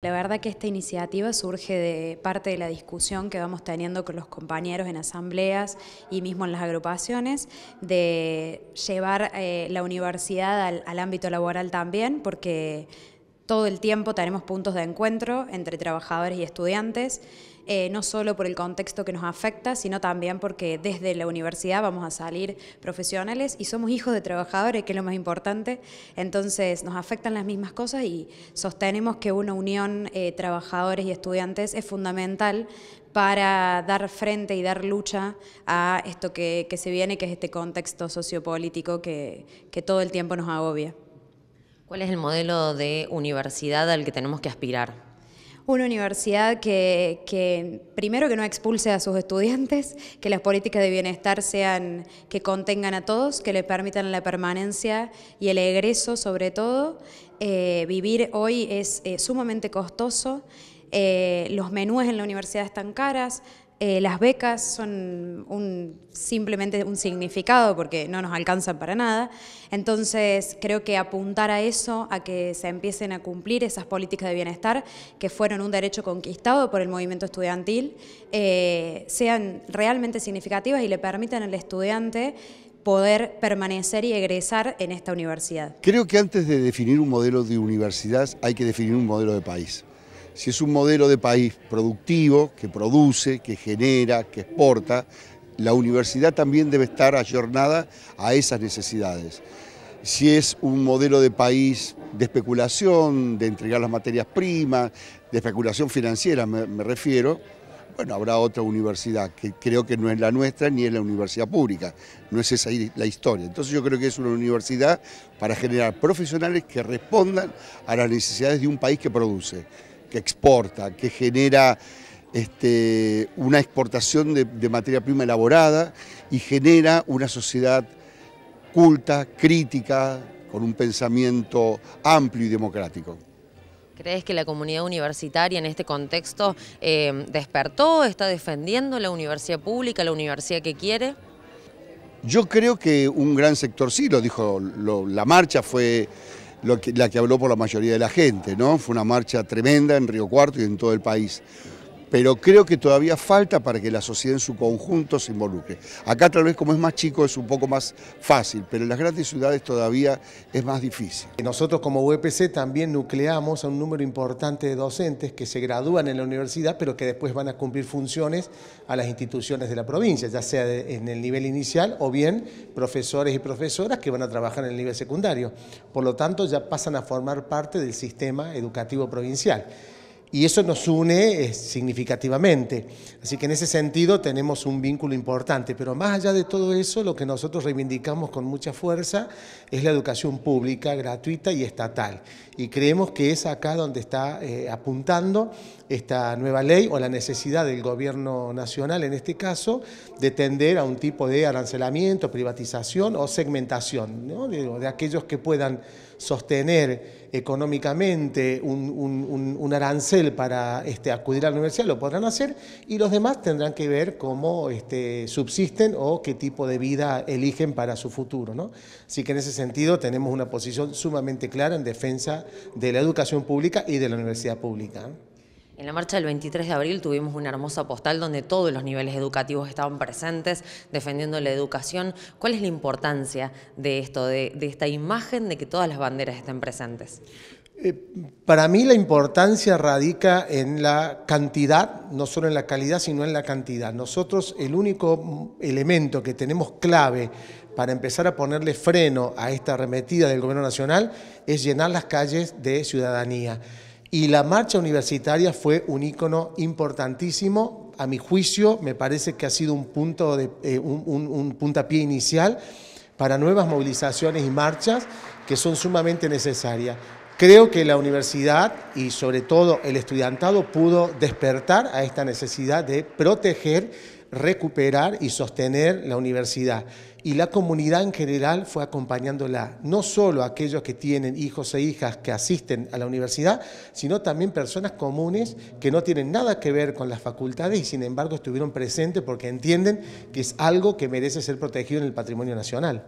La verdad que esta iniciativa surge de parte de la discusión que vamos teniendo con los compañeros en asambleas y mismo en las agrupaciones, de llevar eh, la universidad al ámbito laboral también, porque todo el tiempo tenemos puntos de encuentro entre trabajadores y estudiantes, eh, no solo por el contexto que nos afecta, sino también porque desde la universidad vamos a salir profesionales y somos hijos de trabajadores, que es lo más importante. Entonces nos afectan las mismas cosas y sostenemos que una unión eh, trabajadores y estudiantes es fundamental para dar frente y dar lucha a esto que, se viene, que es este contexto sociopolítico que todo el tiempo nos agobia. ¿Cuál es el modelo de universidad al que tenemos que aspirar? Una universidad que, primero que no expulse a sus estudiantes, que las políticas de bienestar sean, que contengan a todos, que le permitan la permanencia y el egreso sobre todo. Eh, vivir hoy es eh, sumamente costoso. Eh, los menús en la universidad están caras, eh, las becas son simplemente un significado porque no nos alcanzan para nada. Entonces creo que apuntar a eso, a que se empiecen a cumplir esas políticas de bienestar que fueron un derecho conquistado por el movimiento estudiantil, eh, sean realmente significativas y le permitan al estudiante poder permanecer y egresar en esta universidad. Creo que antes de definir un modelo de universidad hay que definir un modelo de país si es un modelo de país productivo, que produce, que genera, que exporta, la universidad también debe estar ayornada a esas necesidades. Si es un modelo de país de especulación, de entregar las materias primas, de especulación financiera me, refiero, bueno, habrá otra universidad que creo que no es la nuestra ni es la universidad pública, no es esa la historia. Entonces yo creo que es una universidad para generar profesionales que respondan a las necesidades de un país que produce que exporta, que genera este, una exportación de, materia prima elaborada y genera una sociedad culta, crítica, con un pensamiento amplio y democrático. ¿Crees que la comunidad universitaria en este contexto eh, despertó, está defendiendo la universidad pública, la universidad que quiere? Yo creo que un gran sector sí, lo dijo, la marcha fue la que habló por la mayoría de la gente, ¿no? Fue una marcha tremenda en Río Cuarto y en todo el país pero creo que todavía falta para que la sociedad en su conjunto se involucre. Acá tal vez como es más chico es un poco más fácil, pero en las grandes ciudades todavía es más difícil. Nosotros como UPC e también nucleamos a un número importante de docentes que se gradúan en la universidad, pero que después van a cumplir funciones a las instituciones de la provincia, ya sea en el nivel inicial o bien profesores y profesoras que van a trabajar en el nivel secundario. Por lo tanto, ya pasan a formar parte del sistema educativo provincial y eso nos une eh, significativamente. Así que en ese sentido tenemos un vínculo importante, pero más allá de todo eso, lo que nosotros reivindicamos con mucha fuerza es la educación pública, gratuita y estatal. Y creemos que es acá donde está eh, apuntando esta nueva ley o la necesidad del gobierno nacional, en este caso, de tender a un tipo de arancelamiento, privatización o segmentación de, aquellos que puedan sostener económicamente un arancel para este, acudir a la universidad lo podrán hacer y los demás tendrán que ver cómo este, subsisten o qué tipo de vida eligen para su futuro. Así que en ese sentido tenemos una posición sumamente clara en defensa de la educación pública y de la universidad pública. En la marcha del 23 de abril tuvimos una hermosa postal donde todos los niveles educativos estaban presentes defendiendo la educación. ¿Cuál es la importancia de esto, de esta imagen de que todas las banderas estén presentes? Eh, para mí la importancia radica en la cantidad, no solo en la calidad, sino en la cantidad. Nosotros el único elemento que tenemos clave para empezar a ponerle freno a esta arremetida del gobierno nacional es llenar las calles de ciudadanía. Y la marcha universitaria fue un ícono importantísimo, a mi juicio me parece que ha sido un, punto de, eh, un puntapié inicial para nuevas movilizaciones y marchas que son sumamente necesarias. Creo que la universidad y sobre todo el estudiantado pudo despertar a esta necesidad de proteger, recuperar y sostener la universidad. Y la comunidad en general fue acompañándola, no solo aquellos que tienen hijos e hijas que asisten a la universidad, sino también personas comunes que no tienen nada que ver con las facultades y sin embargo estuvieron presentes porque entienden que es algo que merece ser protegido en el patrimonio nacional.